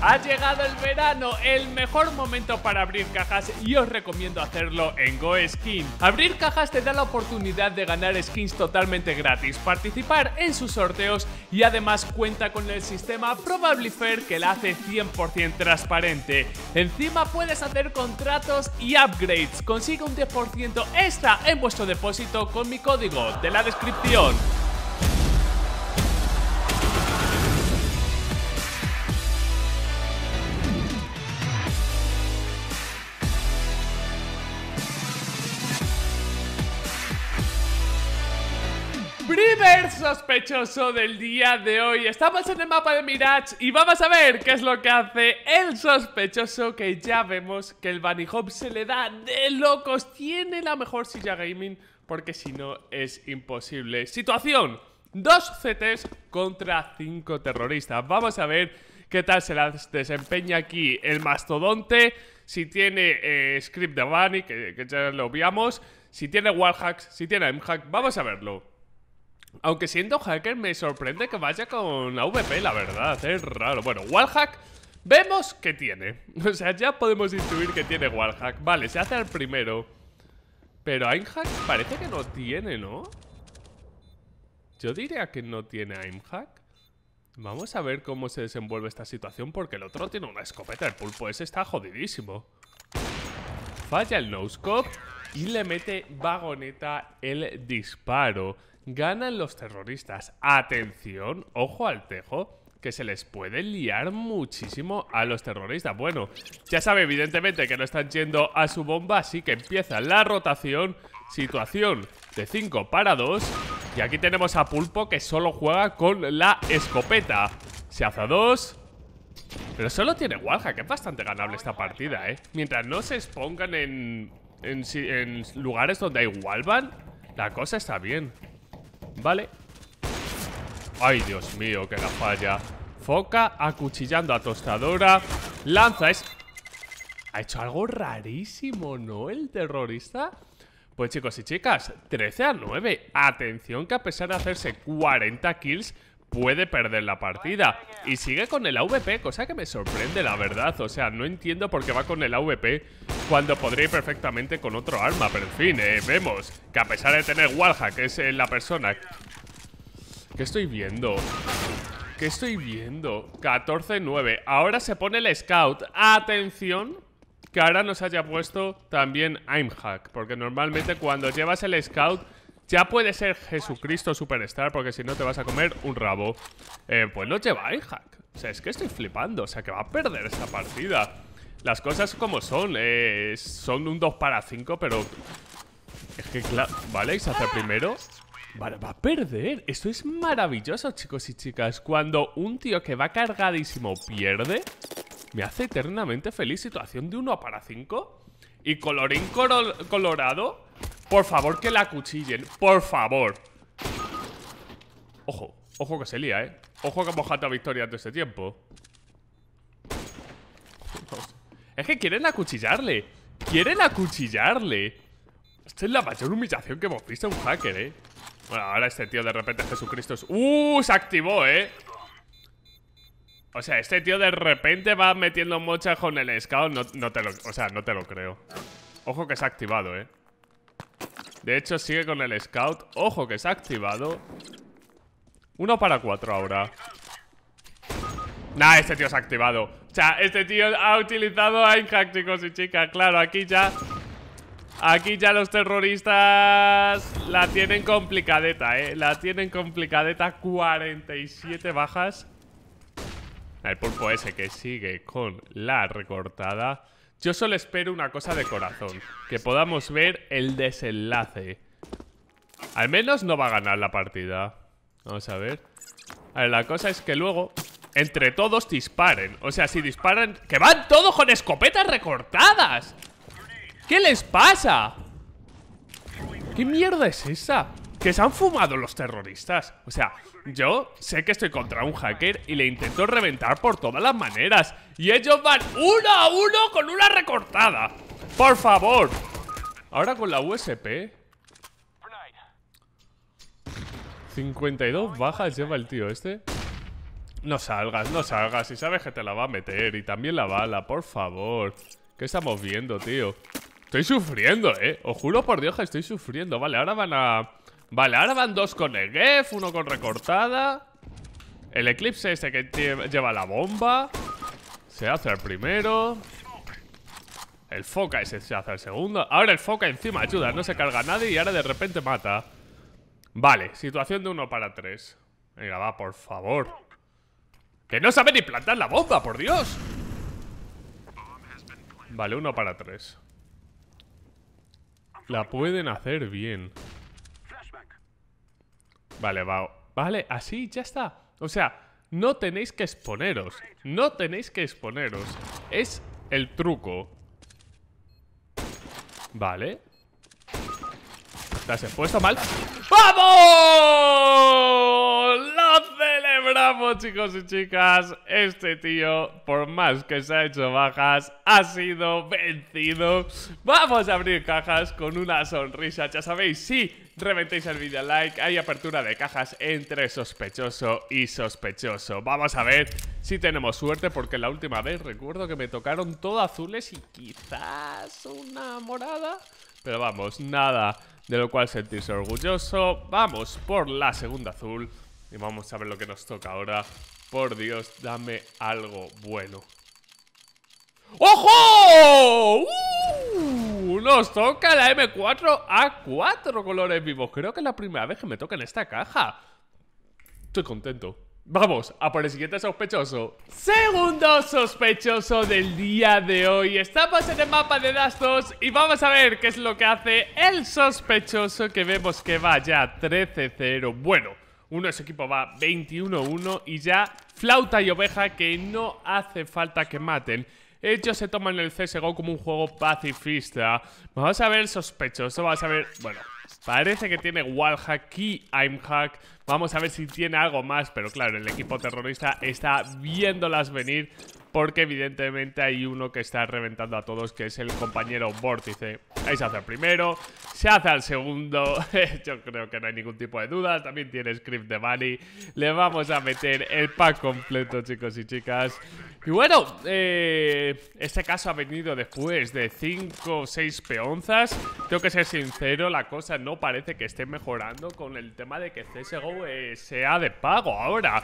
Ha llegado el verano, el mejor momento para abrir cajas y os recomiendo hacerlo en GoSkin. Abrir cajas te da la oportunidad de ganar skins totalmente gratis, participar en sus sorteos y además cuenta con el sistema Fair que la hace 100% transparente. Encima puedes hacer contratos y upgrades. Consigue un 10% extra en vuestro depósito con mi código de la descripción. sospechoso del día de hoy. Estamos en el mapa de Mirage y vamos a ver qué es lo que hace el sospechoso que ya vemos que el Bunny Hop se le da de locos. Tiene la mejor silla gaming porque si no es imposible. Situación, dos CTs contra cinco terroristas. Vamos a ver qué tal se las desempeña aquí el mastodonte. Si tiene eh, script de Bunny, que, ya lo obviamos. Si tiene wallhacks, si tiene mhack, vamos a verlo. Aunque siendo hacker me sorprende que vaya con AVP, la verdad, es raro Bueno, wallhack vemos que tiene O sea, ya podemos instruir que tiene wallhack Vale, se hace al primero Pero aimhack parece que no tiene, ¿no? Yo diría que no tiene aimhack Vamos a ver cómo se desenvuelve esta situación Porque el otro tiene una escopeta, el pulpo ese está jodidísimo Falla el scope y le mete vagoneta el disparo ganan los terroristas. Atención, ojo al tejo, que se les puede liar muchísimo a los terroristas. Bueno, ya sabe evidentemente que no están yendo a su bomba, así que empieza la rotación. Situación de 5 para 2. Y aquí tenemos a Pulpo que solo juega con la escopeta. Se hace a 2. Pero solo tiene Walha, que es bastante ganable esta partida, ¿eh? Mientras no se expongan en, en, lugares donde hay Walvan la cosa está bien. Vale Ay, Dios mío, que la falla Foca acuchillando a tostadora Lanza es... Ha hecho algo rarísimo, ¿no? El terrorista pues chicos y chicas, 13 a 9. Atención que a pesar de hacerse 40 kills, puede perder la partida. Y sigue con el AVP, cosa que me sorprende la verdad. O sea, no entiendo por qué va con el AVP cuando podría ir perfectamente con otro arma. Pero en fin, eh, vemos que a pesar de tener Warhack, que es eh, la persona... ¿Qué estoy viendo? ¿Qué estoy viendo? 14-9. Ahora se pone el scout. Atención, que ahora nos haya puesto también Aimhack. Porque normalmente cuando llevas el scout ya puede ser Jesucristo Superstar porque si no te vas a comer un rabo. Eh, pues lo lleva Hack. O sea, es que estoy flipando. O sea, que va a perder esta partida. Las cosas como son. Eh, son un 2 para 5, pero... Es que claro... Vale, y se hace primero. Vale, va a perder. Esto es maravilloso, chicos y chicas. Cuando un tío que va cargadísimo pierde... Me hace eternamente feliz situación de 1 para 5. Y colorín colorado... Por favor, que la cuchillen. Por favor. Ojo. Ojo que se lía, ¿eh? Ojo que hemos a Victoria todo este tiempo. Es que quieren acuchillarle. Quieren acuchillarle. Esta es la mayor humillación que hemos visto un hacker, ¿eh? Bueno, ahora este tío de repente Jesucristo es... ¡Uh! Se activó, ¿eh? O sea, este tío de repente va metiendo mochas con el scout. te O sea, no te lo creo. Ojo que se ha activado, ¿eh? De hecho, sigue con el scout. Ojo, que se ha activado. Uno para cuatro ahora. Nah, este tío se ha activado. O sea, este tío ha utilizado a chicos y chicas. Claro, aquí ya... Aquí ya los terroristas la tienen complicadeta, eh. La tienen complicadeta. 47 bajas. El pulpo ese que sigue con la recortada. Yo solo espero una cosa de corazón, que podamos ver el desenlace. Al menos no va a ganar la partida. Vamos a ver. A ver, la cosa es que luego, entre todos disparen. O sea, si disparan... ¡Que van todos con escopetas recortadas! ¿Qué les pasa? ¿Qué mierda es esa? que se han fumado los terroristas. O sea, yo sé que estoy contra un hacker y le intento reventar por todas las maneras. Y ellos van uno a uno con una recortada. Por favor. Ahora con la USP. 52 bajas lleva el tío este. No salgas, no salgas. Y sabes que te la va a meter y también la bala, por favor. ¿Qué estamos viendo, tío? Estoy sufriendo, eh. Os juro por Dios que estoy sufriendo. Vale, ahora van a... Vale, ahora van dos con el Gef, uno con recortada. El eclipse ese que lleva la bomba. Se hace el primero. El foca ese se hace el segundo. Ahora el foca encima ayuda, no se carga nadie y ahora de repente mata. Vale, situación de uno para tres. Venga, va, por favor. Que no sabe ni plantar la bomba, por Dios. Vale, uno para tres. La pueden hacer bien. Vale, va. Vale, así ya está. O sea, no tenéis que exponeros. No tenéis que exponeros. Es el truco. Vale. Te has puesto mal. ¡Vamos! ¡Lo celebramos, chicos y chicas! Este tío, por más que se ha hecho bajas, ha sido vencido. Vamos a abrir cajas con una sonrisa, ya sabéis, sí reventéis el vídeo like, hay apertura de cajas entre sospechoso y sospechoso. Vamos a ver si tenemos suerte, porque la última vez recuerdo que me tocaron todo azules y quizás una morada. Pero vamos, nada de lo cual sentirse orgulloso. Vamos por la segunda azul y vamos a ver lo que nos toca ahora. Por Dios, dame algo bueno. ¡Ojo! ¡Uh! Nos toca la M4 a cuatro colores vivos. Creo que es la primera vez que me toca en esta caja. Estoy contento. Vamos a por el siguiente sospechoso. Segundo sospechoso del día de hoy. Estamos en el mapa de Dastos y vamos a ver qué es lo que hace el sospechoso que vemos que va ya 13-0. Bueno, uno de su equipo va 21-1 y ya flauta y oveja que no hace falta que maten. Ellos se toman el CSGO como un juego pacifista. Vamos a ver sospechoso, vamos a ver... Bueno, Parece que tiene wallhack y Hack. Vamos a ver si tiene algo más, pero claro, el equipo terrorista está viéndolas venir porque evidentemente hay uno que está reventando a todos, que es el compañero Vórtice. Ahí se hace el primero, se hace el segundo, yo creo que no hay ningún tipo de duda también tiene script de Bali. Le vamos a meter el pack completo, chicos y chicas. Y bueno, eh, este caso ha venido después de 5 o 6 peonzas. Tengo que ser sincero, la cosa no parece que esté mejorando con el tema de que CSGO eh, sea de pago ahora.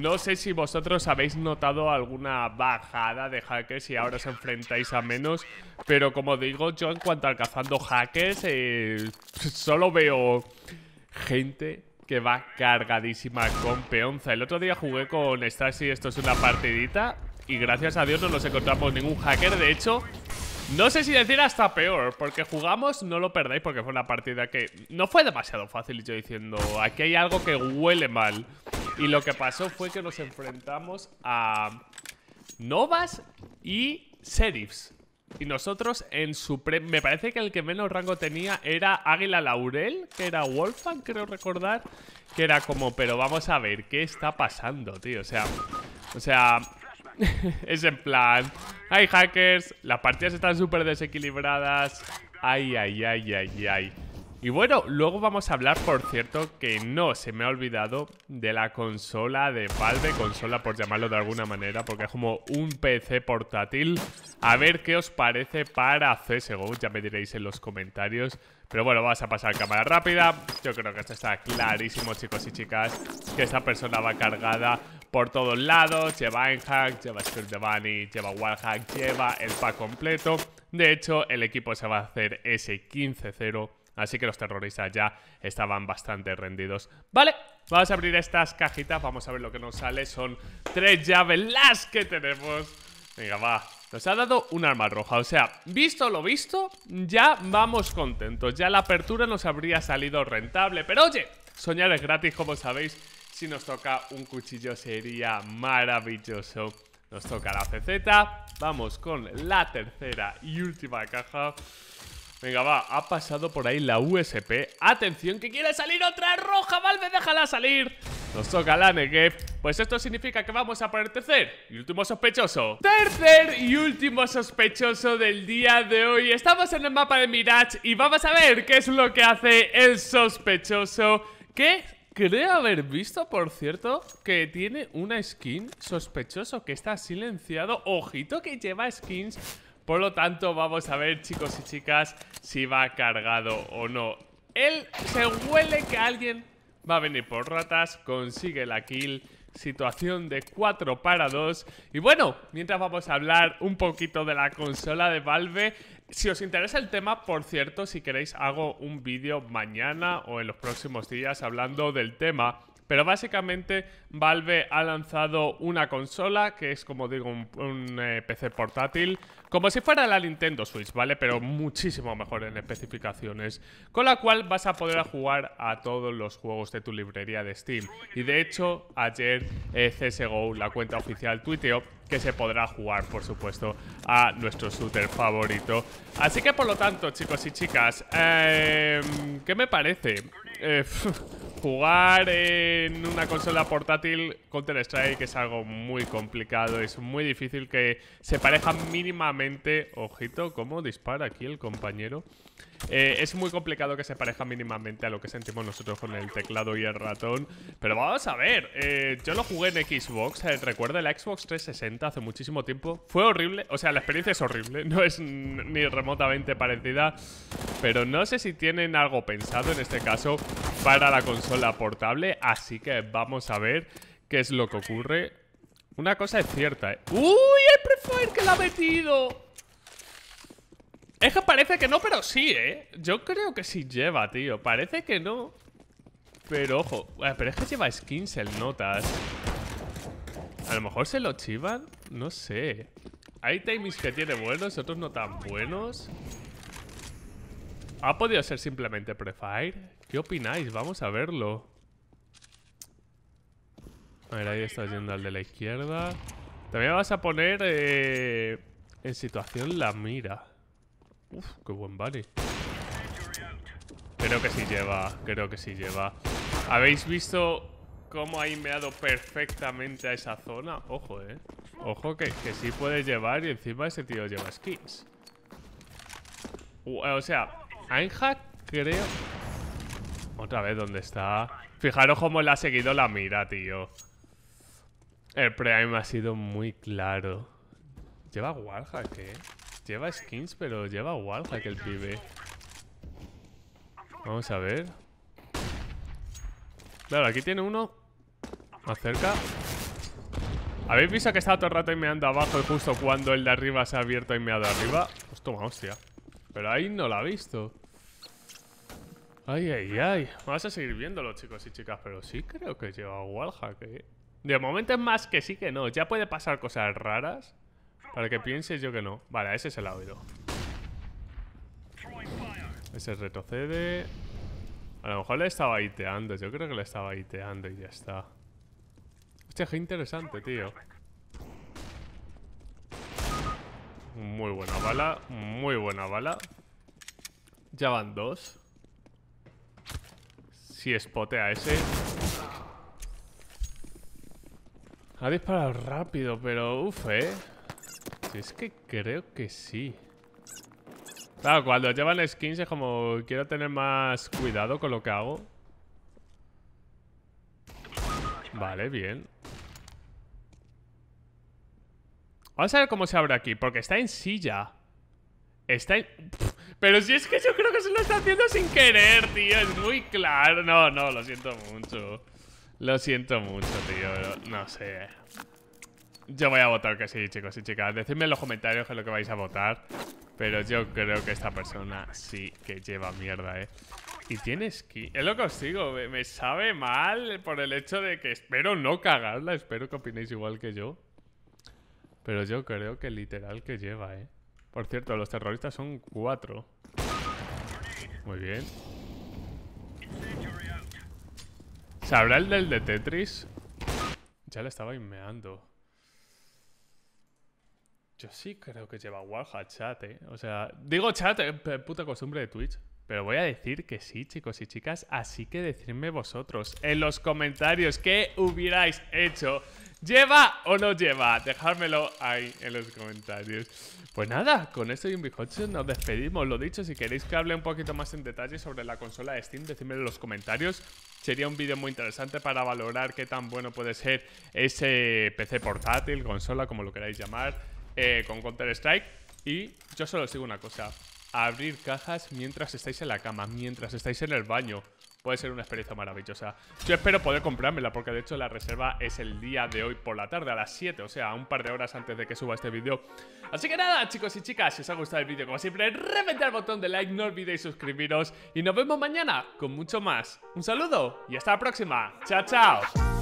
No sé si vosotros habéis notado alguna bajada de hackers y ahora os enfrentáis a menos. Pero como digo, yo en cuanto al cazando hackers, eh, solo veo gente que va cargadísima con peonza. El otro día jugué con Stasi, esto es una partidita, y gracias a Dios no nos encontramos ningún hacker. De hecho, no sé si decir hasta peor, porque jugamos, no lo perdáis, porque fue una partida que no fue demasiado fácil. Yo diciendo, aquí hay algo que huele mal. Y lo que pasó fue que nos enfrentamos a Novas y Sheriffs. Y nosotros en su Me parece que el que menos rango tenía era Águila Laurel, que era Wolfan creo recordar. Que era como, pero vamos a ver, ¿qué está pasando, tío? O sea, o sea... es en plan... Hay hackers, las partidas están súper desequilibradas. Ay, ay, ay, ay, ay. Y bueno, luego vamos a hablar, por cierto, que no se me ha olvidado de la consola de Valve, consola por llamarlo de alguna manera, porque es como un PC portátil. A ver qué os parece para CSGO, ya me diréis en los comentarios. Pero bueno, vamos a pasar cámara rápida. Yo creo que esto está clarísimo, chicos y chicas, que esta persona va cargada por todos lados. Lleva Enhack, lleva Skull de Bunny, lleva Wallhack, lleva el pack completo. De hecho, el equipo se va a hacer ese 15-0 Así que los terroristas ya estaban bastante rendidos. Vale, vamos a abrir estas cajitas. Vamos a ver lo que nos sale. Son tres llaves las que tenemos. Venga, va. Nos ha dado un arma roja, o sea, visto lo visto, ya vamos contentos. Ya la apertura nos habría salido rentable. Pero oye, soñar es gratis, como sabéis. Si nos toca un cuchillo sería maravilloso. Nos toca la CZ. Vamos con la tercera y última caja. Venga, va, ha pasado por ahí la USP ¡Atención, que quiere salir otra roja! ¡Valve, déjala salir! Nos toca la Negev Pues esto significa que vamos a poner tercer y último sospechoso Tercer y último sospechoso del día de hoy Estamos en el mapa de Mirage y vamos a ver qué es lo que hace el sospechoso Que creo haber visto, por cierto, que tiene una skin sospechoso que está silenciado Ojito que lleva skins por lo tanto, vamos a ver, chicos y chicas, si va cargado o no. Él se huele que alguien va a venir por ratas, consigue la kill situación de 4 para 2 Y bueno, mientras vamos a hablar un poquito de la consola de Valve Si os interesa el tema, por cierto, si queréis hago un vídeo mañana o en los próximos días hablando del tema pero básicamente Valve ha lanzado una consola que es como digo un, eh, PC portátil, como si fuera la Nintendo Switch, ¿vale? Pero muchísimo mejor en especificaciones, con la cual vas a poder jugar a todos los juegos de tu librería de Steam. Y de hecho, ayer eh, CSGO, la cuenta oficial, tuiteó que se podrá jugar, por supuesto, a nuestro shooter favorito. Así que por lo tanto, chicos y chicas, em, ¿qué me parece? Eh, jugar en una consola portátil Counter-Strike es algo muy complicado, es muy difícil que se pareja mínimamente... Ojito, cómo dispara aquí el compañero. Eh, es muy complicado que se pareja mínimamente a lo que sentimos nosotros con el teclado y el ratón. Pero vamos a ver, eh, yo lo jugué en Xbox, eh, recuerdo la Xbox 360 hace muchísimo tiempo. Fue horrible, o sea, la experiencia es horrible, no es ni remotamente parecida. Pero no sé si tienen algo pensado en este caso para la consola portable, así que vamos a ver qué es lo que ocurre. Una cosa es cierta, ¿eh? ¡Uy! ¡El prefire que la ha metido! Es que parece que no, pero sí, ¿eh? Yo creo que sí lleva, tío. Parece que no. Pero ojo. Ah, pero es que lleva skins el notas. A lo mejor se lo chivan. No sé. Hay timings que tiene buenos, otros no tan buenos. ¿Ha ah, podido ser simplemente Prefire? ¿Qué opináis? Vamos a verlo. A ver, ahí está yendo al de la izquierda. También vas a poner eh, en situación la mira. Uf, qué buen vale! Creo que sí lleva, creo que sí lleva. ¿Habéis visto cómo ha inmeado perfectamente a esa zona? Ojo, eh. Ojo que, que sí puede llevar y encima ese tío lleva skins. O sea, Einhack, creo. Otra vez, ¿dónde está? Fijaros cómo le ha seguido la mira, tío. El Prime ha sido muy claro. Lleva Wallhack, eh. Lleva skins, pero lleva que el pibe. Vamos a ver. Claro, aquí tiene uno. Más cerca. ¿Habéis visto que estaba todo el rato anda abajo y justo cuando el de arriba se ha abierto y dado arriba? Pues toma, hostia. Pero ahí no la ha visto. Ay, ay, ay. Vamos a seguir viéndolo, chicos y chicas. Pero sí creo que lleva wallhack, ¿eh? De momento es más que sí que no. Ya puede pasar cosas raras. Para que pienses yo que no. Vale, ese es el oído Ese retrocede. A lo mejor le estaba iteando. Yo creo que le estaba iteando y ya está. Hostia, qué interesante, tío. Muy buena bala, muy buena bala. Ya van dos. Si a ese. Ha disparado rápido, pero uff, eh. Si es que creo que sí. Claro, cuando llevan skins es como quiero tener más cuidado con lo que hago. Vale, bien. Vamos a ver cómo se abre aquí, porque está en silla. Está en... Pero si es que yo creo que se lo está haciendo sin querer, tío. Es muy claro. No, no, lo siento mucho. Lo siento mucho, tío. No sé. Yo voy a votar que sí, chicos y chicas. Decidme en los comentarios que es lo que vais a votar. Pero yo creo que esta persona sí que lleva mierda, eh. Y tiene skin. Es lo que os digo, me sabe mal por el hecho de que espero no cagarla. Espero que opinéis igual que yo. Pero yo creo que literal que lleva, ¿eh? Por cierto, los terroristas son cuatro. Muy bien. ¿Sabrá el del de Tetris? Ya le estaba inmeando. Yo sí creo que lleva Warhat chat, ¿eh? O sea, digo chat, eh, puta costumbre de Twitch. Pero voy a decir que sí, chicos y chicas. Así que decidme vosotros en los comentarios qué hubierais hecho ¿Lleva o no lleva? Dejármelo ahí en los comentarios. Pues nada, con esto y un bizcocho nos despedimos. Lo dicho, si queréis que hable un poquito más en detalle sobre la consola de Steam, decídmelo en los comentarios. Sería un vídeo muy interesante para valorar qué tan bueno puede ser ese PC portátil, consola, como lo queráis llamar, eh, con Counter-Strike. Y yo solo sigo una cosa. Abrir cajas mientras estáis en la cama, mientras estáis en el baño puede ser una experiencia maravillosa. Yo espero poder comprármela porque de hecho la reserva es el día de hoy por la tarde a las 7, o sea, un par de horas antes de que suba este vídeo. Así que nada, chicos y chicas, si os ha gustado el vídeo, como siempre, reventad el botón de like, no olvidéis suscribiros y nos vemos mañana con mucho más. Un saludo y hasta la próxima. Chao, chao.